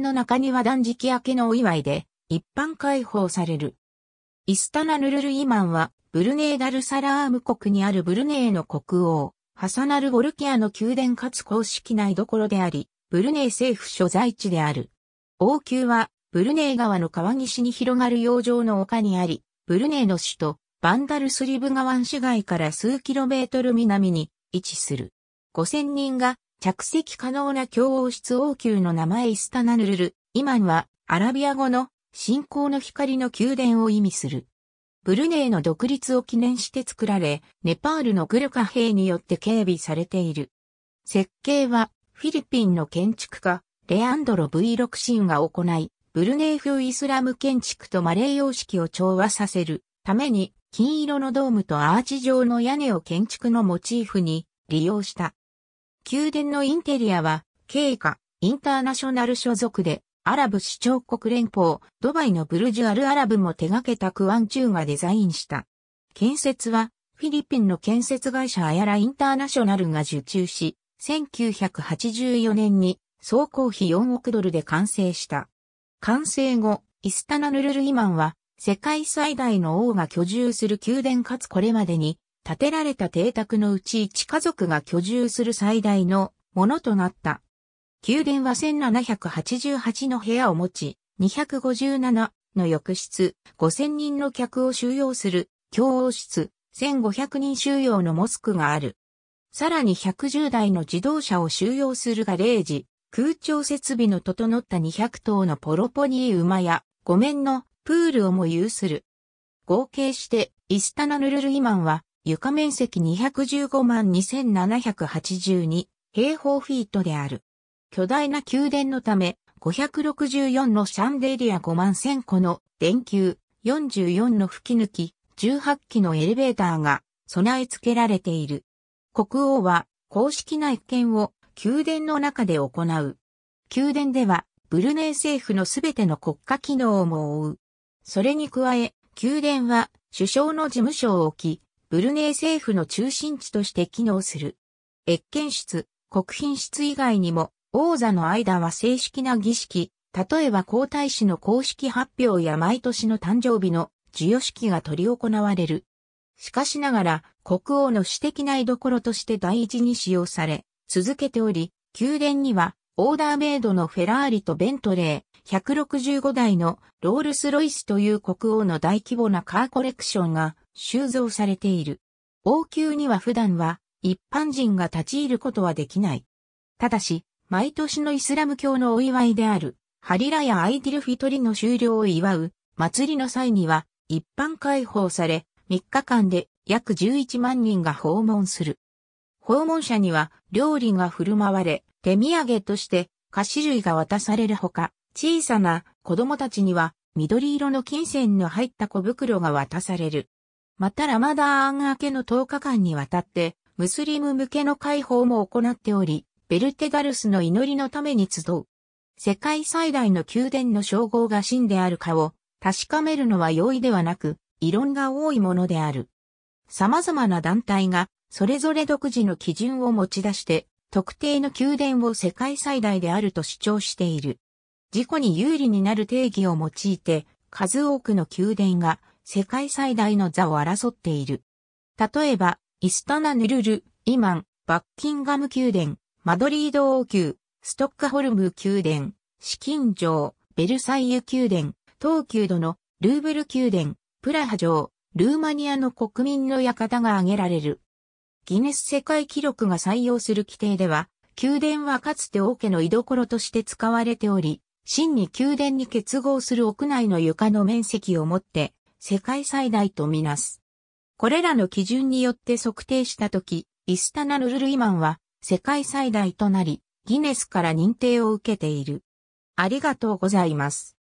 の中庭断食明けのお祝いで、一般開放される。イスタナヌルルイマンは、ブルネーダルサラーム国にあるブルネーの国王、ハサナル・ボルキアの宮殿かつ公式内どころであり、ブルネー政府所在地である。王宮は、ブルネー川の川岸に広がる洋上の丘にあり、ブルネーの首都、バンダルスリブ川市街から数キロメートル南に位置する。5000人が着席可能な共王室王宮の名前イスタナヌルル、今はアラビア語の信仰の光の宮殿を意味する。ブルネイの独立を記念して作られ、ネパールのグルカ兵によって警備されている。設計はフィリピンの建築家、レアンドロ V 6シンが行い、ブルネイ風イスラム建築とマレー様式を調和させるために、金色のドームとアーチ状の屋根を建築のモチーフに利用した。宮殿のインテリアは、経過、インターナショナル所属で、アラブ首長国連邦、ドバイのブルジュアルアラブも手掛けたクワンチューがデザインした。建設は、フィリピンの建設会社アヤラインターナショナルが受注し、1984年に総工費4億ドルで完成した。完成後、イスタナヌルルイマンは、世界最大の王が居住する宮殿かつこれまでに、建てられた邸宅のうち一家族が居住する最大のものとなった。宮殿は1788の部屋を持ち、257の浴室、5000人の客を収容する共王室、1500人収容のモスクがある。さらに110台の自動車を収容するガレージ、空調設備の整った200頭のポロポニー馬や5面のプールをも有する。合計してイスタナヌルルイマンは床面積215万2782平方フィートである。巨大な宮殿のため、564のシャンデリア5万1000個の電球、44の吹き抜き、18機のエレベーターが備え付けられている。国王は公式な一見を宮殿の中で行う。宮殿ではブルネイ政府のすべての国家機能も覆う。それに加え、宮殿は首相の事務所を置き、ブルネイ政府の中心地として機能する。越見室、国賓室以外にも、王座の間は正式な儀式、例えば皇太子の公式発表や毎年の誕生日の授与式が執り行われる。しかしながら、国王の私的な居所として第一に使用され、続けており、宮殿にはオーダーメイドのフェラーリとベントレー、165台のロールスロイスという国王の大規模なカーコレクションが収蔵されている。王宮には普段は一般人が立ち入ることはできない。ただし、毎年のイスラム教のお祝いである、ハリラやアイディルフィトリの終了を祝う祭りの際には一般開放され、3日間で約11万人が訪問する。訪問者には料理が振る舞われ、手土産として菓子類が渡されるほか、小さな子供たちには緑色の金銭の入った小袋が渡される。またラマダーン明けの10日間にわたって、ムスリム向けの解放も行っており、ベルテガルスの祈りのために集う。世界最大の宮殿の称号が真であるかを確かめるのは容易ではなく、異論が多いものである。様々な団体がそれぞれ独自の基準を持ち出して、特定の宮殿を世界最大であると主張している。事故に有利になる定義を用いて、数多くの宮殿が世界最大の座を争っている。例えば、イスタナヌルル、イマン、バッキンガム宮殿、マドリード王宮、ストックホルム宮殿、紫禁城、ベルサイユ宮殿、東急度のルーブル宮殿、プラハ城、ルーマニアの国民の館が挙げられる。ギネス世界記録が採用する規定では、宮殿はかつて王家の居所として使われており、真に宮殿に結合する屋内の床の面積をもって、世界最大とみなす。これらの基準によって測定したとき、イスタナヌルルイマンは世界最大となり、ギネスから認定を受けている。ありがとうございます。